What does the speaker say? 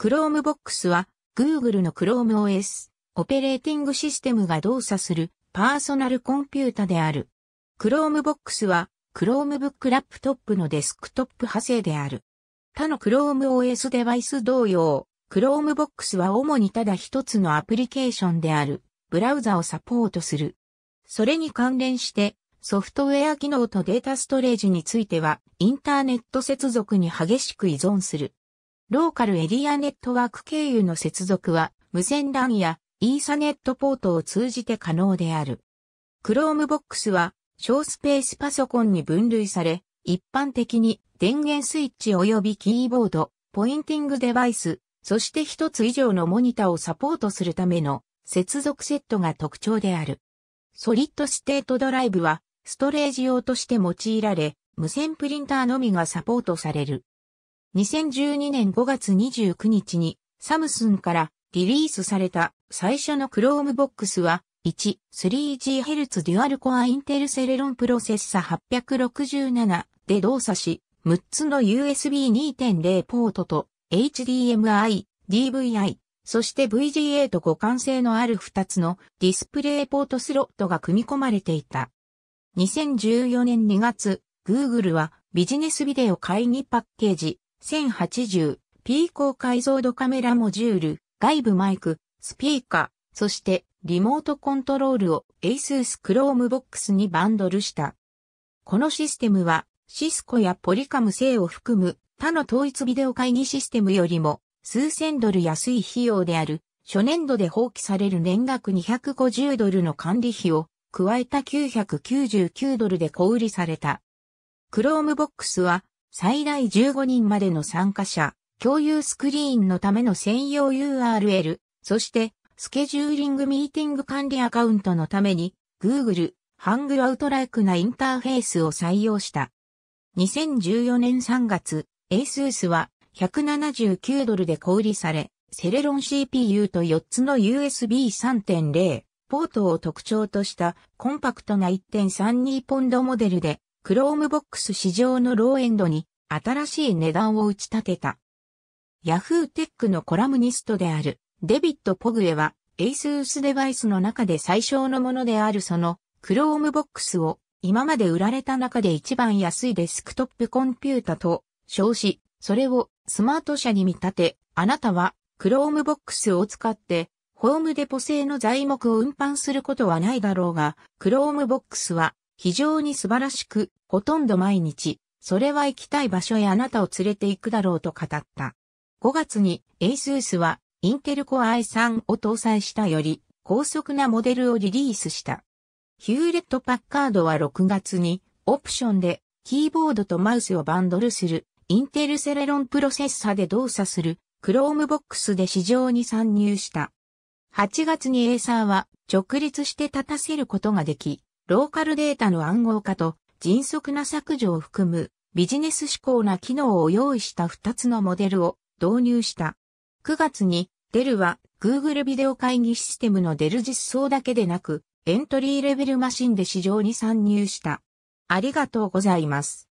Chromebox は Google の ChromeOS オペレーティングシステムが動作するパーソナルコンピュータである。Chromebox は Chromebook ラップトップのデスクトップ派生である。他の ChromeOS デバイス同様、Chromebox は主にただ一つのアプリケーションであるブラウザをサポートする。それに関連してソフトウェア機能とデータストレージについてはインターネット接続に激しく依存する。ローカルエリアネットワーク経由の接続は、無線 LAN やイーサネットポートを通じて可能である。Chromebox は、小スペースパソコンに分類され、一般的に電源スイッチ及びキーボード、ポインティングデバイス、そして一つ以上のモニタをサポートするための接続セットが特徴である。ソリッドステートドライブはストレージ用として用いられ、無線プリンターのみがサポートされる。2012年5月29日にサムスンからリリースされた最初の Chromebox は 1.3GHz デュアルコアインテルセレロンプロセッサ867で動作し、6つの USB 2.0ポートと HDMI、DVI、そして VGA と互換性のある2つのディスプレイポートスロットが組み込まれていた。2014年2月、Google はビジネスビデオ会議パッケージ1080、P 高解像度カメラモジュール、外部マイク、スピーカー、そしてリモートコントロールを ASUS Chromebox にバンドルした。このシステムは、シスコやポリカム製を含む他の統一ビデオ会議システムよりも数千ドル安い費用である初年度で放棄される年額250ドルの管理費を加えた999ドルで小売りされた。Chromebox は最大15人までの参加者、共有スクリーンのための専用 URL、そしてスケジューリングミーティング管理アカウントのために Google、ハングアウトライクなインターフェースを採用した。2014年3月、ASUS は179ドルで小売りされ、セレロン CPU と4つの USB 3.0ポートを特徴としたコンパクトな1.32ポンドモデルでクロームボックス市場のローエンドに新しい値段を打ち立てた。ヤフーテックのコラムニストであるデビット・ポグエは ASUS デバイスの中で最小のものであるそのクロームボックスを今まで売られた中で一番安いデスクトップコンピュータと称し、それをスマート社に見立て、あなたは Chromebox を使ってホームデポ製の材木を運搬することはないだろうが、Chromebox は非常に素晴らしく、ほとんど毎日、それは行きたい場所へあなたを連れて行くだろうと語った。5月に ASUS はインテルコア i3 を搭載したより高速なモデルをリリースした。ヒューレット・パッカードは6月にオプションでキーボードとマウスをバンドルするインテルセレロンプロセッサで動作する Chromebox で市場に参入した。8月にエイサーは直立して立たせることができ、ローカルデータの暗号化と迅速な削除を含むビジネス志向な機能を用意した2つのモデルを導入した。9月に、デルは Google ビデオ会議システムのデル実装だけでなく、エントリーレベルマシンで市場に参入した。ありがとうございます。